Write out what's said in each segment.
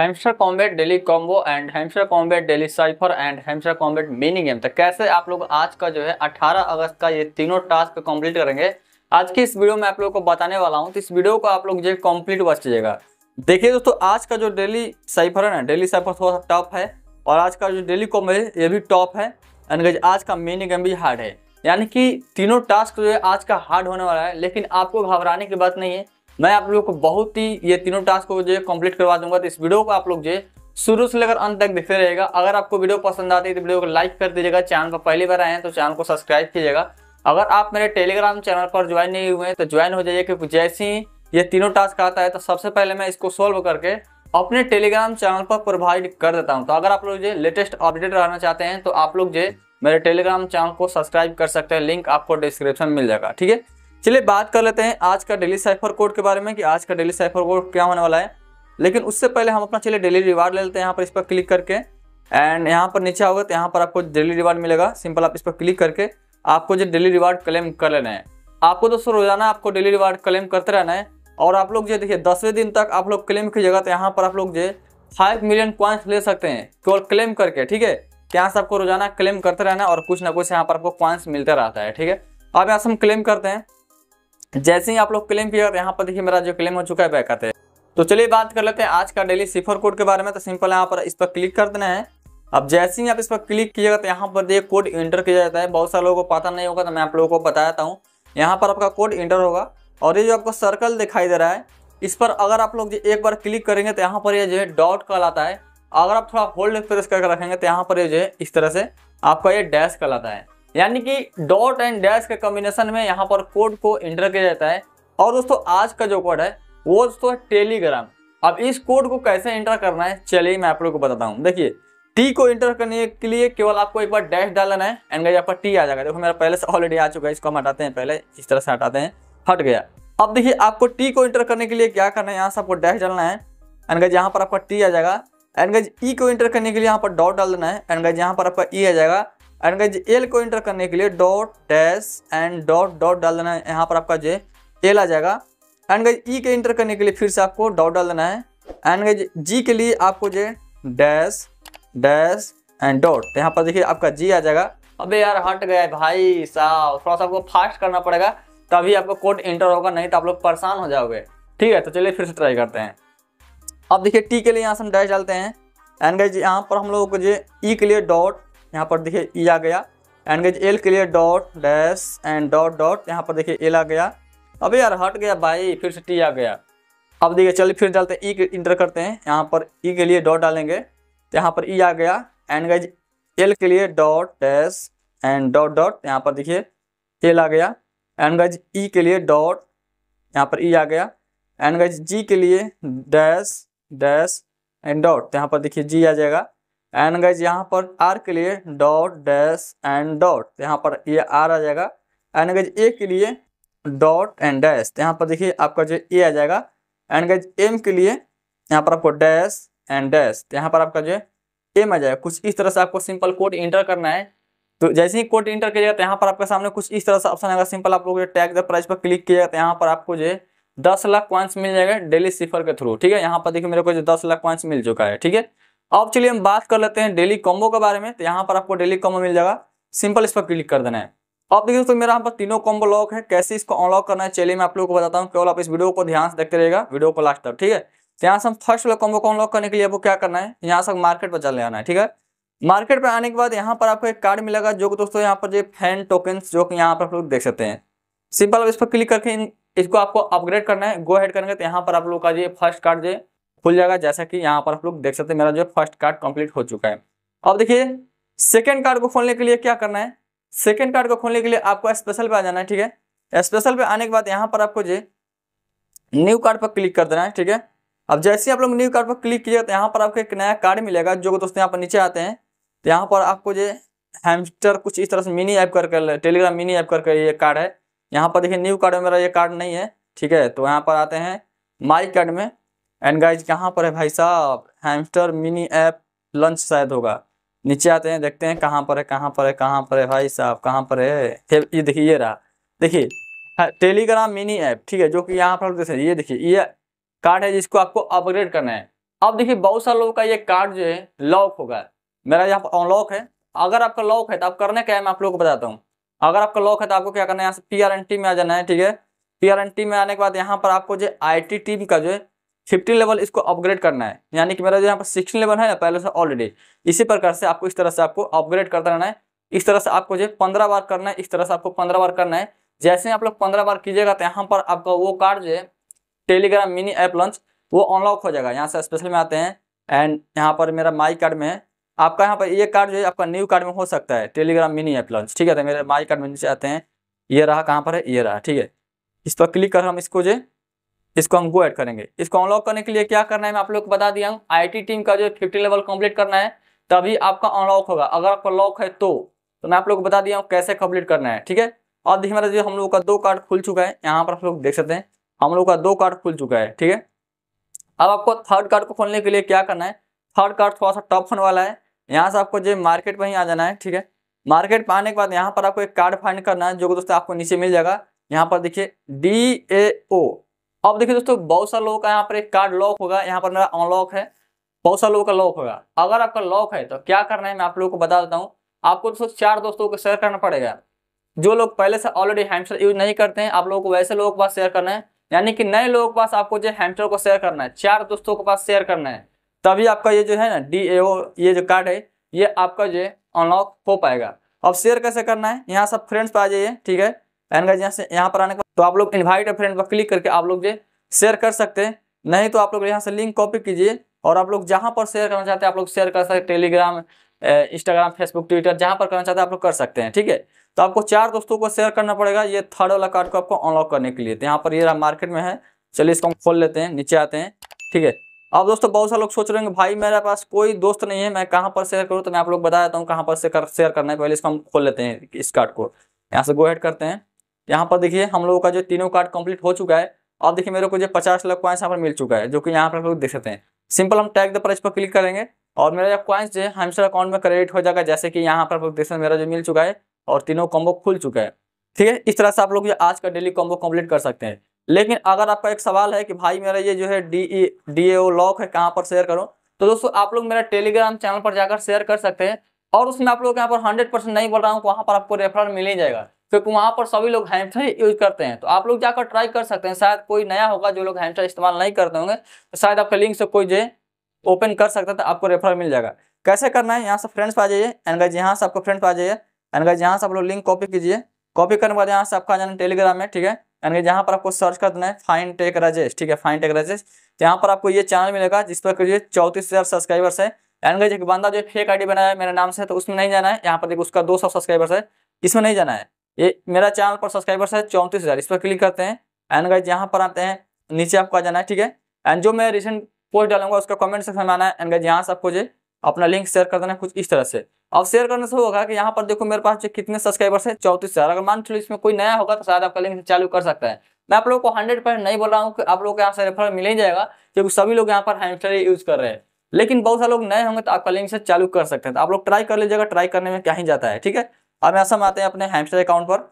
hamster combat daily combo and hamster combat daily cipher and hamster combat mini game तो कैसे आप लोग आज का जो है 18 अगस्त का ये तीनों टास्क कंप्लीट करेंगे आज की इस वीडियो में आप लोग को बताने वाला हूँ तो इस वीडियो को आप लोग जो कम्प्लीट वॉच कीजिएगा देखिए दोस्तों आज का जो डेली साइफर है ना डेली साइफर थोड़ा सा टॉप है और आज का जो डेली कॉम्बो है ये भी टॉप है एंड आज का मिनी गेम भी हार्ड है यानी कि तीनों टास्क जो है आज का हार्ड होने वाला है लेकिन आपको घबराने की बात नहीं है मैं आप लोग को बहुत ही ये तीनों टास्क को जो कंप्लीट करवा दूंगा तो इस वीडियो को आप लोग जो शुरू से लेकर अंत तक देखते रहेगा अगर आपको वीडियो पसंद आती है तो वीडियो को लाइक कर दीजिएगा चैनल पर पहली बार आए हैं तो चैनल को सब्सक्राइब कीजिएगा अगर आप मेरे टेलीग्राम चैनल पर ज्वाइन नहीं हुए हैं तो ज्वाइन हो जाइए क्योंकि जैसे ही ये तीनों टास्क आता है तो सबसे पहले मैं इसको सोल्व करके अपने टेलीग्राम चैनल पर प्रोवाइड कर देता हूँ तो अगर आप लोग जो लेटेस्ट अपडेट रहना चाहते हैं तो आप लोग जो मेरे टेलीग्राम चैनल को सब्सक्राइब कर सकते हैं लिंक आपको डिस्क्रिप्शन मिल जाएगा ठीक है चलिए बात कर लेते हैं आज का डेली साइफर कोड के बारे में कि आज का डेली साइफर कोड क्या होने वाला है लेकिन उससे पहले हम अपना चलिए डेली रिवार्ड ले लेते हैं यहाँ पर इस पर क्लिक करके एंड यहाँ पर नीचे आओगे तो यहाँ पर आपको डेली रिवार्ड मिलेगा सिंपल आप इस पर क्लिक करके आपको जो डेली रिवार्ड क्लेम कर लेना है आपको दोस्तों रोजाना आपको डेली रिवार्ड क्लेम करते रहना है और आप लोग जो देखिए दसवें दिन तक आप लोग क्लेम कीजिएगा तो यहाँ पर आप लोग जो फाइव मिलियन पॉइंट्स ले सकते हैं केवल क्लेम करके ठीक है यहाँ से आपको रोजाना क्लेम करते रहना है और कुछ ना कुछ यहाँ पर आपको पॉइंट्स मिलते रहता है ठीक है अब यहाँ से हम क्लेम करते हैं जैसे ही आप लोग क्लेम किया यहाँ पर देखिए मेरा जो क्लेम हो चुका है बैक है तो चलिए बात कर लेते हैं आज का डेली सिफर कोड के बारे में तो सिंपल यहाँ पर इस पर क्लिक कर देना है अब जैसे ही आप इस पर क्लिक किएगा तो यहाँ पर देखिए कोड इंटर किया जाता है बहुत सारे लोगों को पता नहीं होगा तो मैं आप लोगों को बताता हूँ यहाँ पर आपका कोड इंटर होगा और ये जो आपको सर्कल दिखाई दे रहा है इस पर अगर आप लोग एक बार क्लिक करेंगे तो यहाँ पर ये जो है डॉट कल आता है अगर आप थोड़ा होल्ड प्रेस करके रखेंगे तो यहाँ पर ये जो है इस तरह से आपका ये डैश कल आता है यानी कि डॉट एंड डैश के कॉम्बिनेशन में यहाँ पर कोड को इंटर किया जाता है और दोस्तों आज का जो कोड है वो दोस्तों टेलीग्राम अब इस कोड को कैसे इंटर करना है चलिए मैं आप लोग को बताता हूँ देखिए टी को इंटर करने के लिए केवल आपको एक बार डैश डालना है एंड यहाँ पर टी आ जाएगा देखो मेरा पहले से ऑलरेडी आ चुका है इसको हम हटाते हैं पहले इस तरह से हटाते हैं हट गया अब देखिए आपको टी को इंटर करने के लिए क्या करना है यहाँ से आपको डैश डालना है एंड गज यहाँ पर आपका टी आ जाएगा एंड गज ई को इंटर करने के लिए यहाँ पर डॉट डाल देना है एंड गज यहाँ पर आपका ई e आ जाएगा एंड गाइज एल को इंटर करने के लिए dot dash and dot dot डाल देना है यहाँ पर आपका जो एल आ जाएगा एंड गाइज ई के इंटर करने के लिए फिर से आपको डॉट डाल देना है एंड गाइज जी के लिए आपको जो डैश डैश एंड डॉट यहाँ पर देखिए आपका जी आ जाएगा अबे यार हट गए भाई साहब थोड़ा सा आपको फास्ट करना पड़ेगा तभी आपका कोड इंटर होगा नहीं तो आप लोग परेशान हो जाओगे ठीक है तो चलिए फिर से ट्राई करते हैं अब देखिए टी के लिए यहाँ से हम डैश डालते हैं एंड गाइज यहाँ पर हम लोगों को जो ई e के लिए डॉट यहाँ पर देखिए ई e आ गया एंड गज एल के लिए dot dash and dot dot यहाँ पर देखिए एल आ गया अब यार हट गया भाई फिर से टी आ गया अब देखिए चलिए फिर डालते हैं ई e इंटर करते हैं यहाँ पर ई e के लिए डॉट डालेंगे तो यहाँ पर ई आ गया एंड गज एल के लिए dot dash and dot dot यहाँ पर देखिए एल आ गया एंड गज ई के लिए डॉट यहाँ पर ई आ गया एंड गज जी के लिए डैश डैश एंड डॉट यहाँ पर देखिए जी आ जाएगा एंड गाइज यहाँ पर आर के लिए डॉट डैश एंड डॉट यहाँ पर ये आर आ जाएगा एंड गाइज ए के लिए डॉट एंड डैश यहाँ पर देखिए आपका जो ए आ जाएगा एंड गाइज एम के लिए यहाँ पर आपको डैश एंड डैश यहाँ पर आपका जो है एम आ जाएगा कुछ इस तरह से आपको सिंपल कोड इंटर करना है तो जैसे ही कोड इंटर किया तो यहाँ पर आपके सामने कुछ इस तरह से ऑप्शन आएगा सिंपल आप लोग टैग द प्राइस पर क्लिक किया तो यहाँ पर आपको जो है दस लाख पॉइंट्स मिल जाएगा डेली सिफर के थ्रू ठीक है यहाँ पर देखिए मेरे को जो दस लाख पॉइंट्स मिल चुका है ठीक है अब चलिए हम बात कर लेते हैं डेली कॉम्बो के बारे में तो यहाँ पर आपको डेली कॉम्बो मिल जाएगा सिंपल इस पर क्लिक कर देना है अब देखिए दोस्तों मेरा यहाँ पर तीनों कॉम्बो लॉक है कैसे इसको अनलॉक करना है चलिए मैं आप लोगों को बताता हूँ केवल आप इस वीडियो को ध्यान से देखते रहेगा वीडियो को लास्ट तक ठीक है तो यहाँ से हम फर्स्ट वाला कॉम्बो को अनलॉक करने के लिए आपको क्या करना है यहाँ से मार्केट पर चले आना है ठीक है मार्केट पर आने के बाद यहाँ पर आपको एक कार्ड मिलेगा जो कि दोस्तों यहाँ पर जो फैन टोकन जो कि यहाँ पर आप लोग देख सकते हैं सिंपल आप इस पर क्लिक करके इसको आपको अपग्रेड करना है गो हेड करेंगे है तो यहाँ पर आप लोग का जो फर्स्ट कार्ड जो खुल जाएगा जैसा कि यहाँ पर आप लोग देख सकते हैं मेरा जो फर्स्ट कार्ड कंप्लीट हो चुका है अब देखिए सेकेंड कार्ड को खोलने के लिए क्या करना है सेकेंड कार्ड को खोलने के लिए आपको स्पेशल पे आ जाना है ठीक है स्पेशल पे आने के बाद यहाँ पर आपको जो न्यू कार्ड पर क्लिक कर देना है ठीक है अब जैसे ही आप लोग न्यू कार्ड पर क्लिक किया तो यहाँ पर आपको एक नया कार्ड मिलेगा जो दोस्तों यहाँ पर नीचे आते हैं तो यहाँ पर आपको जो हैमस्टर कुछ इस तरह से मिनी ऐप करके टेलीग्राम मिनी ऐप करके ये कार्ड है यहाँ पर देखिए न्यू कार्ड में मेरा ये कार्ड नहीं है ठीक है तो यहाँ पर आते हैं माई कार्ड में एंड गाइज कहाँ पर है भाई साहब हैमस्टर मिनी ऐप लंच शायद होगा नीचे आते हैं देखते हैं कहाँ पर है कहाँ पर है कहाँ पर है भाई साहब कहाँ पर है ये देखिए ये रहा देखिए टेलीग्राम मिनी ऐप ठीक है जो कि यहाँ पर जैसे ये देखिए ये कार्ड है जिसको आपको अपग्रेड करना है अब देखिए बहुत सारे लोगों का ये कार्ड जो है लॉक होगा मेरा यहाँ पर अनलॉक है अगर आपका लॉक है तो आप करने क्या है मैं आप लोगों को बताता हूँ अगर आपका लॉक है तो आपको क्या करना है यहाँ से पी में आ जाना है ठीक है पी में आने के बाद यहाँ पर आपको जो आई टीम का जो है फिफ्टीन लेवल इसको अपग्रेड करना है यानी कि मेरा जो यहाँ पर सिक्सटीन लेवल है ना पहले से ऑलरेडी इसी प्रकार से आपको इस तरह से आपको अपग्रेड करता रहना है इस तरह से आपको जो पंद्रह बार करना है इस तरह से आपको पंद्रह बार करना है जैसे आप लोग पंद्रह बार कीजिएगा तो यहाँ पर आपका वो कार्ड जो है टेलीग्राम मिनी ऐप लॉन्च वो अनलॉक हो जाएगा यहाँ से स्पेशल में आते हैं एंड यहाँ पर मेरा माई कार्ड में आपका यहाँ पर ये कार्ड जो है आपका न्यू कार्ड में हो सकता है टेलीग्राम मिनी ऐप लॉन्च ठीक है तो मेरे माई कार्ड में नीचे आते हैं ये रहा कहाँ पर है ये रहा ठीक है इस पर क्लिक कर हम इसको जो इसको हम गो ऐड करेंगे इसको अनलॉक करने के लिए क्या करना है मैं आप लोग को बता दिया हूँ आई टीम का जो फिफ्टी लेवल कंप्लीट करना है तभी आपका अनलॉक होगा अगर आपका लॉक है तो तो मैं आप लोग को बता दिया हूँ कैसे कम्प्लीट करना है ठीक है और देखिए मेरा जो हम लोग का दो कार्ड खुल चुका है यहाँ पर आप लोग देख सकते हैं हम लोग का दो कार्ड खुल चुका है ठीक है अब आपको थर्ड कार्ड को खोलने के लिए क्या करना है थर्ड कार्ड थोड़ा सा टफ होने वाला है यहाँ से आपको जो मार्केट में ही आ जाना है ठीक है मार्केट में आने के बाद यहाँ पर आपको एक कार्ड फाइंड करना है जो दोस्तों आपको नीचे मिल जाएगा यहाँ पर देखिए डी ए ओ अब देखिए दोस्तों बहुत सारे लोगों का यहाँ पर एक कार्ड लॉक होगा यहाँ पर मेरा अनलॉक है बहुत सारे लोगों का लॉक होगा अगर आपका लॉक है तो क्या करना है मैं आप लोगों को बता देता हूँ आपको दोस्तों चार दोस्तों को शेयर करना पड़ेगा जो लोग पहले से ऑलरेडी हैमस्टर यूज नहीं करते हैं आप लोगों को वैसे लोगों के पास शेयर करना है यानी कि नए लोगों के पास आपको जो हैमस्टर को शेयर करना है चार दोस्तों के पास शेयर करना है तभी आपका ये जो है ना डी ये जो कार्ड है ये आपका जो अनलॉक हो पाएगा अब शेयर कैसे करना है यहाँ सब फ्रेंड्स पे आ जाइए ठीक है एंड गाइज यहाँ से यहाँ पर आने का तो आप लोग इन्वाइट फ्रेंड पर क्लिक करके आप लोग ये शेयर कर सकते हैं नहीं तो आप लोग यहाँ से लिंक कॉपी कीजिए और आप लोग जहाँ पर शेयर करना चाहते हैं आप लोग शेयर कर सकते हैं टेलीग्राम इंस्टाग्राम फेसबुक ट्विटर जहाँ पर करना चाहते हैं आप लोग कर सकते हैं ठीक है तो आपको चार दोस्तों को शेयर करना पड़ेगा ये थर्ड वाला कार्ड को आपको अनलॉक करने के लिए तो यहाँ पर ये मार्केट में है चलिए इसको हम खोल लेते हैं नीचे आते हैं ठीक है अब दोस्तों बहुत सारे लोग सोच रहे हैं भाई मेरे पास कोई दोस्त नहीं है मैं कहाँ पर शेयर करूँ तो मैं आप लोग बता देता हूँ कहाँ पर शेयर करना है पहले इसको हम खोल लेते हैं इस कार्ड को यहाँ से गो हेड करते हैं यहाँ पर देखिए हम लोगों का जो तीनों कार्ड कंप्लीट हो चुका है अब देखिए मेरे को जो पचास लाख क्वाइंस यहाँ पर मिल चुका है जो कि यहाँ पर लोग देख सकते हैं सिंपल हम टैग द प्राइस पर क्लिक करेंगे और मेरा जो क्वाइंस जो है हमसे अकाउंट में क्रेडिट हो जाएगा जैसे कि यहाँ पर देख सकते मेरा जो मिल चुका है और तीनों कॉम्बो खुल चुका है ठीक है इस तरह से आप लोग जो आज का डेली कॉम्बो कम्प्लीट कर सकते हैं लेकिन अगर आपका एक सवाल है कि भाई मेरा ये जो है D E D A lock है कहाँ पर शेयर करूँ तो दोस्तों आप लोग मेरा टेलीग्राम चैनल पर जाकर शेयर कर सकते हैं और उसमें आप लोग यहाँ पर हंड्रेड परसेंट नहीं बोल रहा हूँ वहाँ पर आपको रेफरल मिल ही जाएगा क्योंकि वहाँ पर सभी लोग हैमस्टर यूज करते हैं तो आप लोग जाकर ट्राई कर सकते हैं शायद कोई नया होगा जो लोग हैमस्टर इस्तेमाल नहीं करते होंगे तो शायद आपके लिंक से कोई जो ओपन कर सकता है तो आपको रेफर मिल जाएगा कैसे करना है यहाँ से फ्रेंड्स पर आ जाइए गाइज यहाँ से आपको फ्रेंड्स पे आ जाइए गाइज यहाँ से आप लोग लिंक कॉपी कीजिए कॉपी करने के बाद यहाँ से आपका जाना टेलीग्राम में ठीक है एंड गाइज जहाँ पर आपको सर्च कर देना है फाइन टेक राजेश ठीक है फाइन टेक राजेश यहाँ पर आपको ये चैनल मिलेगा जिस पर करिए चौंतीस हज़ार सब्सक्राइबर्स है गाइज एक बंदा जो फेक आईडी बनाया है मेरे नाम से तो उसमें नहीं जाना है यहाँ पर देखिए उसका दो सौ सब्सक्राइबर्स है इसमें नहीं जाना है ये मेरा चैनल पर सब्सक्राइबर्स है चौंतीस इस पर क्लिक करते हैं एंड गाइज यहाँ पर आते हैं नीचे आपको आ जाना है ठीक है एंड जो मैं रिसेंट पोस्ट डालूंगा उसका कमेंट सेक्शन में आना है एंड गाइज यहाँ से आपको जो अपना लिंक शेयर कर देना है कुछ इस तरह से अब शेयर करने से होगा कि यहाँ पर देखो मेरे पास जो कितने सब्सक्राइबर्स है चौंतीस हजार अगर मान चलो इसमें कोई नया होगा तो शायद आपका लिंक चालू कर सकता है मैं आप लोगों को हंड्रेड परसेंट नहीं बोल रहा हूँ कि आप लोगों को यहाँ से रेफर मिल ही जाएगा क्योंकि सभी लोग यहाँ पर हैमस्टर यूज कर रहे हैं लेकिन बहुत सारे लोग नए होंगे तो आपका लिंक से चालू कर सकते हैं तो आप लोग ट्राई कर लीजिएगा ट्राई करने में क्या ही जाता है ठीक है अब यहाँ से हम आते हैं अपने हेमस्टर अकाउंट पर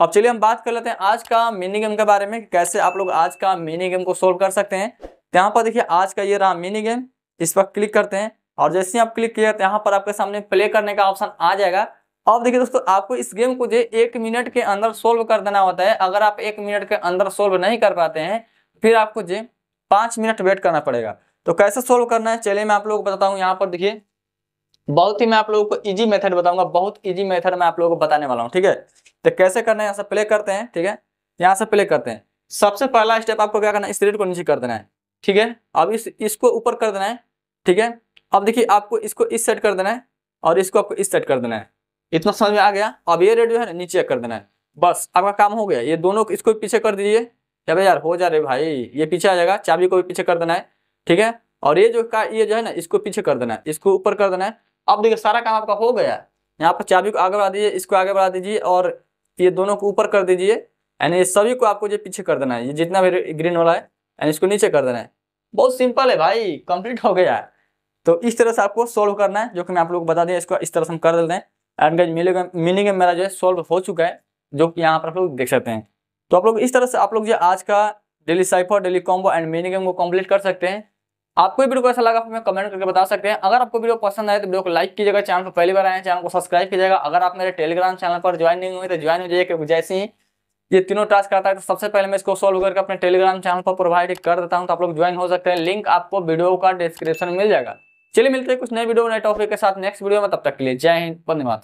अब चलिए हम बात कर लेते हैं आज का मिनी गेम के बारे में कैसे आप लोग आज का मिनी गेम को सोल्व कर सकते हैं तो यहाँ पर देखिए आज का ये रहा मिनी गेम इस पर क्लिक करते हैं और जैसे ही आप क्लिक किया तो यहाँ पर आपके सामने प्ले करने का ऑप्शन आ जाएगा अब देखिए दोस्तों आपको इस गेम को जो एक मिनट के अंदर सोल्व कर देना होता है अगर आप एक मिनट के अंदर सोल्व नहीं कर पाते हैं फिर आपको जो पाँच मिनट वेट करना पड़ेगा तो कैसे सोल्व करना है चलिए मैं आप लोग को बताता हूँ यहाँ पर देखिए बहुत ही मैं आप लोगों को इजी मेथड बताऊंगा बहुत इजी मेथड मैं आप लोगों को बताने वाला हूँ ठीक है तो कैसे करना है यहाँ से प्ले करते हैं ठीक है यहाँ से प्ले करते हैं सबसे पहला स्टेप आपको क्या करना है इस रेड को नीचे कर देना है ठीक है अब इस इसको ऊपर कर देना है ठीक है अब देखिए आपको इसको इस सेट कर देना है और इसको आपको इस सेट कर देना है इतना समझ में आ गया अब ये रेड जो है ना नीचे कर देना है बस आपका काम हो गया ये दोनों इसको पीछे कर दीजिए या भाई यार हो जा रहे भाई ये पीछे आ जाएगा चाबी को भी पीछे कर देना है ठीक है और ये जो का ये जो है ना इसको पीछे कर देना है इसको ऊपर कर देना है अब देखिए सारा काम आपका हो गया यहाँ पर चाबी को आगे बढ़ा दीजिए इसको आगे बढ़ा दीजिए और ये दोनों को ऊपर कर दीजिए यानी ये सभी को आपको जो पीछे कर देना है ये जितना भी ग्रीन वाला है यानी इसको नीचे कर देना है बहुत सिंपल है भाई कंप्लीट हो गया है तो इस तरह से आपको सोल्व करना है जो कि मैं आप लोग को बता दें इसको इस तरह से हम कर देते हैं एंड गज मिलेगा मेरा जो है सोल्व हो चुका है जो कि यहाँ पर आप लोग देख सकते हैं तो आप लोग इस तरह से आप लोग जो आज का daily cipher daily combo and meaning को कम्प्लीट कर सकते हैं आपको वीडियो कैसा लगा हमें कमेंट करके बता सकते हैं अगर आपको वीडियो पसंद आए तो वीडियो को लाइक कीजिएगा चैनल पर पहली बार आए चैनल को सब्सक्राइब कीजिएगा अगर आप मेरे टेलीग्राम चैनल पर ज्वाइन नहीं हुए तो ज्वाइन हो जाइए जैसे ही ये तीनों टास्क करता है तो सबसे पहले मैं इसको सॉल्व करके अपने टेलीग्राम चैनल पर प्रोवाइड कर देता हूँ तो आप लोग ज्वाइन हो सकते हैं लिंक आपको वीडियो का डिस्क्रिप्शन मिल जाएगा चलिए मिलते हैं कुछ नए वीडियो नए टॉपिक के साथ नेक्स्ट वीडियो में तब तक के लिए जय हिंद धन्यवाद